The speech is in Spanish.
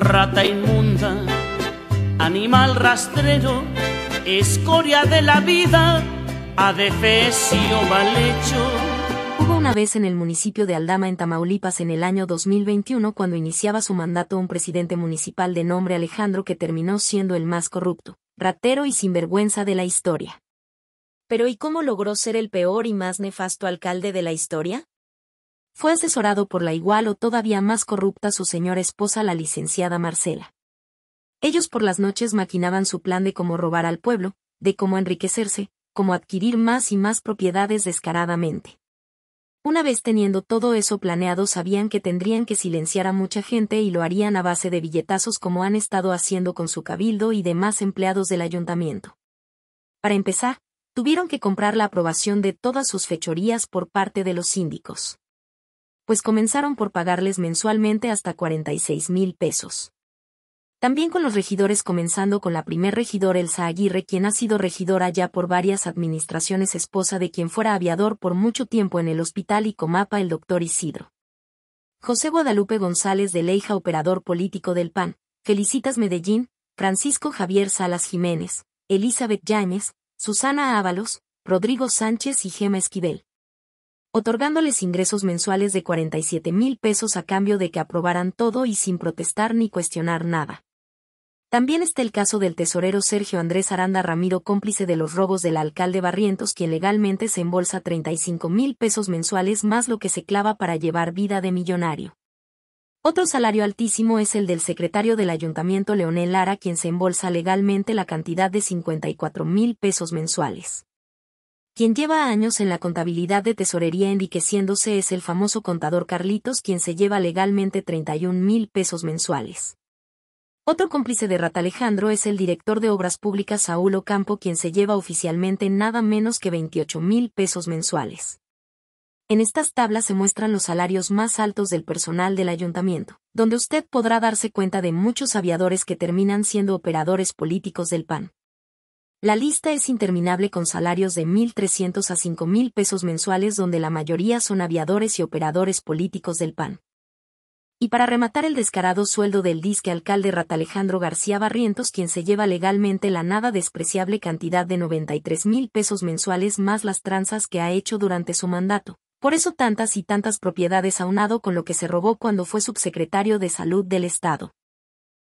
rata inmunda, animal rastrero, escoria de la vida, adefesio mal hecho. Hubo una vez en el municipio de Aldama, en Tamaulipas, en el año 2021, cuando iniciaba su mandato un presidente municipal de nombre Alejandro que terminó siendo el más corrupto, ratero y sinvergüenza de la historia. Pero ¿y cómo logró ser el peor y más nefasto alcalde de la historia? fue asesorado por la igual o todavía más corrupta su señora esposa la licenciada Marcela. Ellos por las noches maquinaban su plan de cómo robar al pueblo, de cómo enriquecerse, cómo adquirir más y más propiedades descaradamente. Una vez teniendo todo eso planeado sabían que tendrían que silenciar a mucha gente y lo harían a base de billetazos como han estado haciendo con su cabildo y demás empleados del ayuntamiento. Para empezar, tuvieron que comprar la aprobación de todas sus fechorías por parte de los síndicos pues comenzaron por pagarles mensualmente hasta 46 mil pesos. También con los regidores comenzando con la primer regidora Elsa Aguirre quien ha sido regidora ya por varias administraciones esposa de quien fuera aviador por mucho tiempo en el hospital y comapa el doctor Isidro. José Guadalupe González de Leija operador político del PAN, Felicitas Medellín, Francisco Javier Salas Jiménez, Elizabeth Yáñez, Susana Ábalos, Rodrigo Sánchez y Gema Esquivel otorgándoles ingresos mensuales de 47 mil pesos a cambio de que aprobaran todo y sin protestar ni cuestionar nada. También está el caso del tesorero Sergio Andrés Aranda Ramiro, cómplice de los robos del alcalde Barrientos, quien legalmente se embolsa 35 mil pesos mensuales más lo que se clava para llevar vida de millonario. Otro salario altísimo es el del secretario del ayuntamiento Leonel Lara, quien se embolsa legalmente la cantidad de 54 mil pesos mensuales. Quien lleva años en la contabilidad de tesorería enriqueciéndose es el famoso contador Carlitos quien se lleva legalmente 31 mil pesos mensuales. Otro cómplice de Rata Alejandro es el director de Obras Públicas Saúl Ocampo quien se lleva oficialmente nada menos que 28 mil pesos mensuales. En estas tablas se muestran los salarios más altos del personal del ayuntamiento, donde usted podrá darse cuenta de muchos aviadores que terminan siendo operadores políticos del PAN. La lista es interminable con salarios de 1.300 a 5.000 pesos mensuales donde la mayoría son aviadores y operadores políticos del PAN. Y para rematar el descarado sueldo del disque alcalde Rata Alejandro García Barrientos quien se lleva legalmente la nada despreciable cantidad de 93.000 pesos mensuales más las tranzas que ha hecho durante su mandato. Por eso tantas y tantas propiedades aunado con lo que se robó cuando fue subsecretario de Salud del Estado.